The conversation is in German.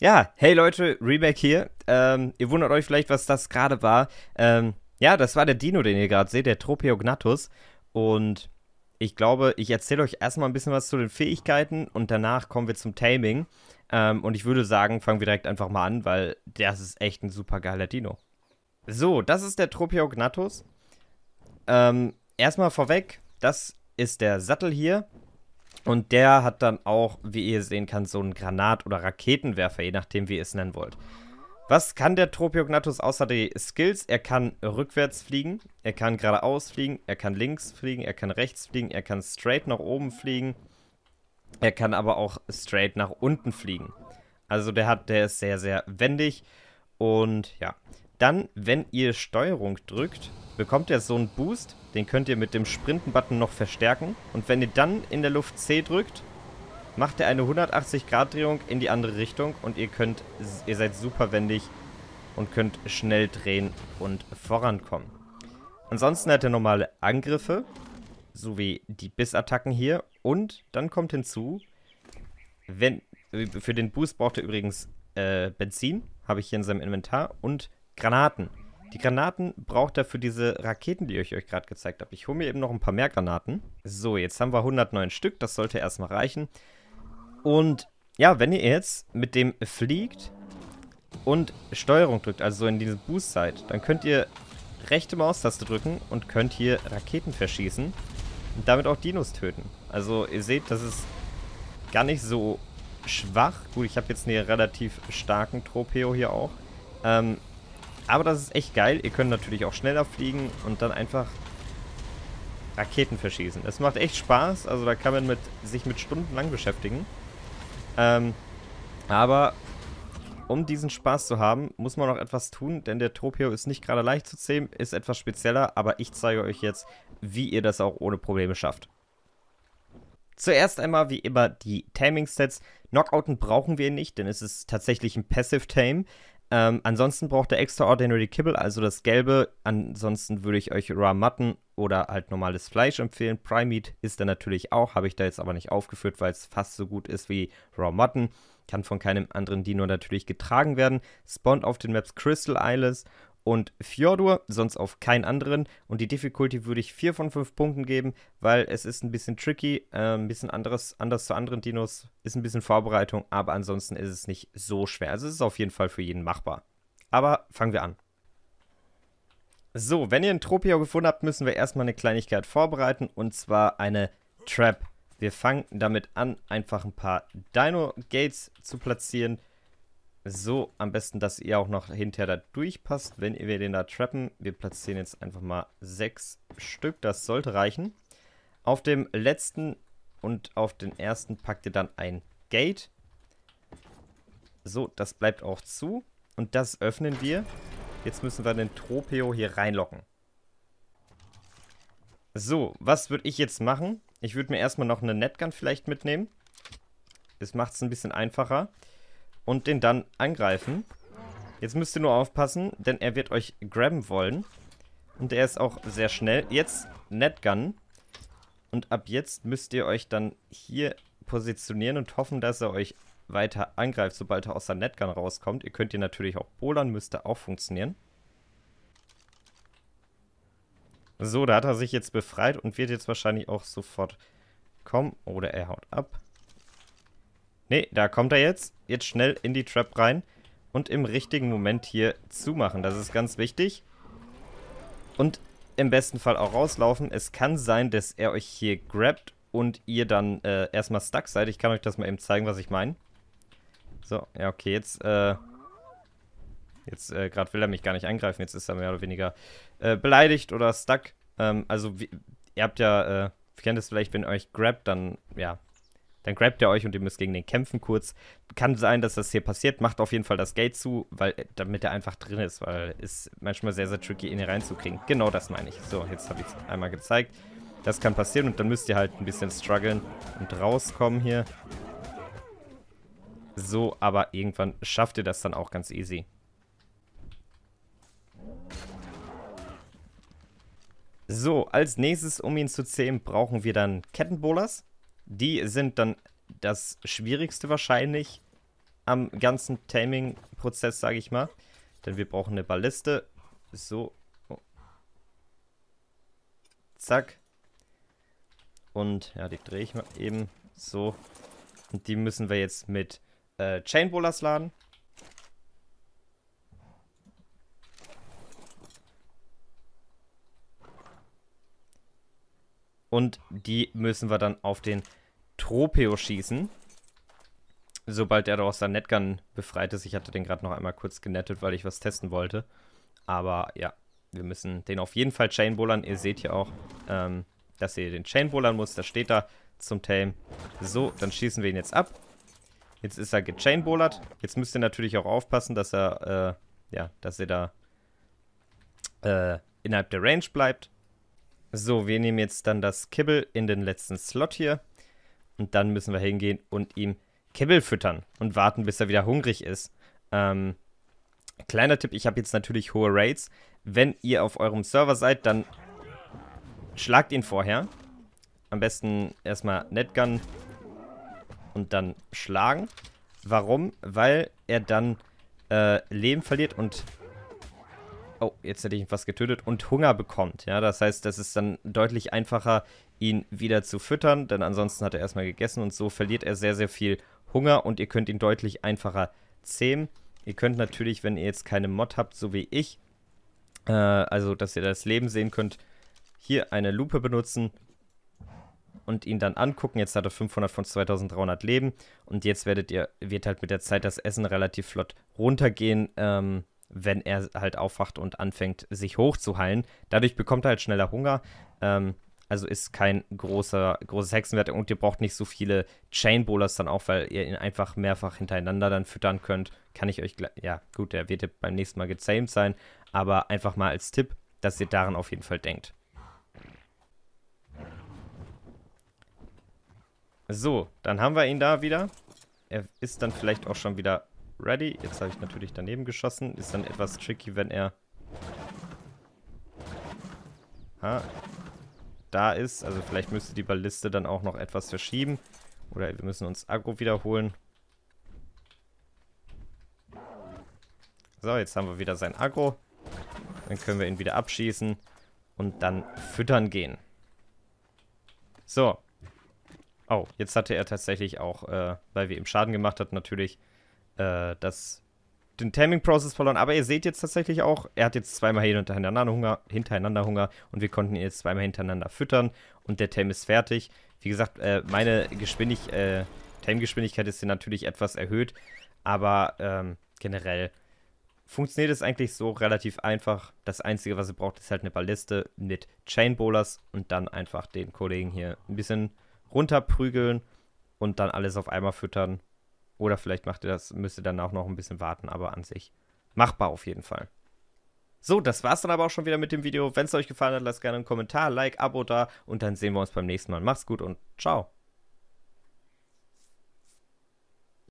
Ja, hey Leute, Reback hier. Ähm, ihr wundert euch vielleicht, was das gerade war. Ähm, ja, das war der Dino, den ihr gerade seht, der Tropeognathus. Und ich glaube, ich erzähle euch erstmal ein bisschen was zu den Fähigkeiten und danach kommen wir zum Taming. Ähm, und ich würde sagen, fangen wir direkt einfach mal an, weil das ist echt ein super geiler Dino. So, das ist der Tropeognathus. Ähm, erstmal vorweg, das ist der Sattel hier. Und der hat dann auch, wie ihr sehen kann, so einen Granat- oder Raketenwerfer, je nachdem, wie ihr es nennen wollt. Was kann der Tropiognathus außer die Skills? Er kann rückwärts fliegen, er kann geradeaus fliegen, er kann links fliegen, er kann rechts fliegen, er kann straight nach oben fliegen. Er kann aber auch straight nach unten fliegen. Also der hat, der ist sehr, sehr wendig. Und ja, dann, wenn ihr Steuerung drückt, bekommt ihr so einen Boost. Den könnt ihr mit dem Sprinten-Button noch verstärken. Und wenn ihr dann in der Luft C drückt, macht er eine 180-Grad-Drehung in die andere Richtung und ihr könnt, ihr seid super wendig und könnt schnell drehen und vorankommen. Ansonsten hat er normale Angriffe, sowie die Bissattacken hier und dann kommt hinzu, wenn, äh, für den Boost braucht er übrigens äh, Benzin, habe ich hier in seinem Inventar und Granaten. Die Granaten braucht er für diese Raketen, die ich euch gerade gezeigt habe. Ich hole mir eben noch ein paar mehr Granaten. So, jetzt haben wir 109 Stück. Das sollte erstmal reichen. Und ja, wenn ihr jetzt mit dem fliegt und Steuerung drückt, also so in diese boost zeit dann könnt ihr rechte Maustaste drücken und könnt hier Raketen verschießen und damit auch Dinos töten. Also ihr seht, das ist gar nicht so schwach. Gut, ich habe jetzt einen relativ starken Tropeo hier auch. Ähm, aber das ist echt geil. Ihr könnt natürlich auch schneller fliegen und dann einfach Raketen verschießen. Es macht echt Spaß. Also da kann man mit, sich mit stundenlang beschäftigen. Ähm, aber um diesen Spaß zu haben, muss man noch etwas tun, denn der Topio ist nicht gerade leicht zu zähmen, ist etwas spezieller, aber ich zeige euch jetzt, wie ihr das auch ohne Probleme schafft. Zuerst einmal wie immer die taming sets Knockouten brauchen wir nicht, denn es ist tatsächlich ein Passive-Tame. Ähm, ansonsten braucht er Extraordinary Kibble, also das Gelbe. Ansonsten würde ich euch Raw Mutton oder halt normales Fleisch empfehlen. Prime Meat ist er natürlich auch, habe ich da jetzt aber nicht aufgeführt, weil es fast so gut ist wie Raw Mutton. Kann von keinem anderen Dino natürlich getragen werden. Spawned auf den Maps Crystal Isles und Fjordur, sonst auf keinen anderen. Und die Difficulty würde ich 4 von 5 Punkten geben, weil es ist ein bisschen tricky, äh, ein bisschen anderes, anders zu anderen Dinos, ist ein bisschen Vorbereitung, aber ansonsten ist es nicht so schwer. Also es ist auf jeden Fall für jeden machbar. Aber fangen wir an. So, wenn ihr einen Tropio gefunden habt, müssen wir erstmal eine Kleinigkeit vorbereiten und zwar eine Trap. Wir fangen damit an, einfach ein paar Dino-Gates zu platzieren so, am besten, dass ihr auch noch hinterher da durchpasst, wenn wir den da trappen. Wir platzieren jetzt einfach mal sechs Stück, das sollte reichen. Auf dem letzten und auf den ersten packt ihr dann ein Gate. So, das bleibt auch zu. Und das öffnen wir. Jetzt müssen wir den Tropeo hier reinlocken. So, was würde ich jetzt machen? Ich würde mir erstmal noch eine Netgun vielleicht mitnehmen. Das macht es ein bisschen einfacher und den dann angreifen. Jetzt müsst ihr nur aufpassen, denn er wird euch grabben wollen. Und er ist auch sehr schnell. Jetzt Netgun. Und ab jetzt müsst ihr euch dann hier positionieren und hoffen, dass er euch weiter angreift, sobald er aus der Netgun rauskommt. Ihr könnt ihn natürlich auch bolern, müsste auch funktionieren. So, da hat er sich jetzt befreit und wird jetzt wahrscheinlich auch sofort kommen. Oder er haut ab. Ne, da kommt er jetzt. Jetzt schnell in die Trap rein und im richtigen Moment hier zumachen. Das ist ganz wichtig. Und im besten Fall auch rauslaufen. Es kann sein, dass er euch hier grabt und ihr dann äh, erstmal stuck seid. Ich kann euch das mal eben zeigen, was ich meine. So, ja, okay, jetzt, äh, jetzt, äh, gerade will er mich gar nicht angreifen. Jetzt ist er mehr oder weniger äh, beleidigt oder stuck. Ähm, also, wie, ihr habt ja, äh, kennt es vielleicht, wenn euch grabt, dann, ja, dann grabt er euch und ihr müsst gegen den kämpfen kurz. Kann sein, dass das hier passiert. Macht auf jeden Fall das Gate zu, weil, äh, damit er einfach drin ist, weil es manchmal sehr, sehr tricky, ihn hier reinzukriegen. Genau das meine ich. So, jetzt habe ich es einmal gezeigt. Das kann passieren und dann müsst ihr halt ein bisschen strugglen und rauskommen hier. So, aber irgendwann schafft ihr das dann auch ganz easy. So, als nächstes, um ihn zu zähmen, brauchen wir dann Kettenbolers. Die sind dann das Schwierigste wahrscheinlich am ganzen Taming-Prozess, sage ich mal. Denn wir brauchen eine Balliste. So. Oh. Zack. Und ja, die drehe ich mal eben so. Und die müssen wir jetzt mit äh, Chainbowlers laden. Und die müssen wir dann auf den Tropeo schießen. Sobald er aus der Netgun befreit ist. Ich hatte den gerade noch einmal kurz genettet, weil ich was testen wollte. Aber ja, wir müssen den auf jeden Fall Chainbowlern. Ihr seht ja auch, ähm, dass ihr den Chainbowlern muss. Da steht da zum Tame. So, dann schießen wir ihn jetzt ab. Jetzt ist er gechainbowlert. Jetzt müsst ihr natürlich auch aufpassen, dass er, äh, ja, dass ihr da äh, innerhalb der Range bleibt. So, wir nehmen jetzt dann das Kibbel in den letzten Slot hier. Und dann müssen wir hingehen und ihm Kibbel füttern und warten, bis er wieder hungrig ist. Ähm, kleiner Tipp, ich habe jetzt natürlich hohe Raids. Wenn ihr auf eurem Server seid, dann schlagt ihn vorher. Am besten erstmal Netgun und dann schlagen. Warum? Weil er dann äh, Leben verliert und oh, jetzt hätte ich ihn fast getötet, und Hunger bekommt. Ja, das heißt, das ist dann deutlich einfacher, ihn wieder zu füttern, denn ansonsten hat er erstmal gegessen und so verliert er sehr, sehr viel Hunger und ihr könnt ihn deutlich einfacher zähmen. Ihr könnt natürlich, wenn ihr jetzt keine Mod habt, so wie ich, äh, also dass ihr das Leben sehen könnt, hier eine Lupe benutzen und ihn dann angucken. Jetzt hat er 500 von 2300 Leben und jetzt werdet ihr, wird halt mit der Zeit das Essen relativ flott runtergehen. Ähm, wenn er halt aufwacht und anfängt, sich hochzuheilen. Dadurch bekommt er halt schneller Hunger. Ähm, also ist kein großer, großes Hexenwert und ihr braucht nicht so viele Chain Bowlers dann auch, weil ihr ihn einfach mehrfach hintereinander dann füttern könnt. Kann ich euch, ja gut, der wird ja beim nächsten Mal gezamed sein, aber einfach mal als Tipp, dass ihr daran auf jeden Fall denkt. So, dann haben wir ihn da wieder. Er ist dann vielleicht auch schon wieder ready. Jetzt habe ich natürlich daneben geschossen. Ist dann etwas tricky, wenn er... Ha. Da ist. Also vielleicht müsste die Balliste dann auch noch etwas verschieben. Oder wir müssen uns Aggro wiederholen. So, jetzt haben wir wieder sein Aggro. Dann können wir ihn wieder abschießen und dann füttern gehen. So. Oh, jetzt hatte er tatsächlich auch, äh, weil wir ihm Schaden gemacht hat, natürlich äh, das, den Timing-Prozess verloren. Aber ihr seht jetzt tatsächlich auch, er hat jetzt zweimal hintereinander Hunger, hintereinander Hunger und wir konnten ihn jetzt zweimal hintereinander füttern und der Tame ist fertig. Wie gesagt, äh, meine Geschwindig, äh, Tame-Geschwindigkeit ist hier natürlich etwas erhöht, aber ähm, generell funktioniert es eigentlich so relativ einfach. Das Einzige, was ihr braucht, ist halt eine Balliste mit Chain Bowlers und dann einfach den Kollegen hier ein bisschen runterprügeln und dann alles auf einmal füttern oder vielleicht macht ihr das, müsst ihr dann auch noch ein bisschen warten, aber an sich machbar auf jeden Fall. So, das war's dann aber auch schon wieder mit dem Video. Wenn es euch gefallen hat, lasst gerne einen Kommentar, Like, Abo da und dann sehen wir uns beim nächsten Mal. Macht's gut und ciao.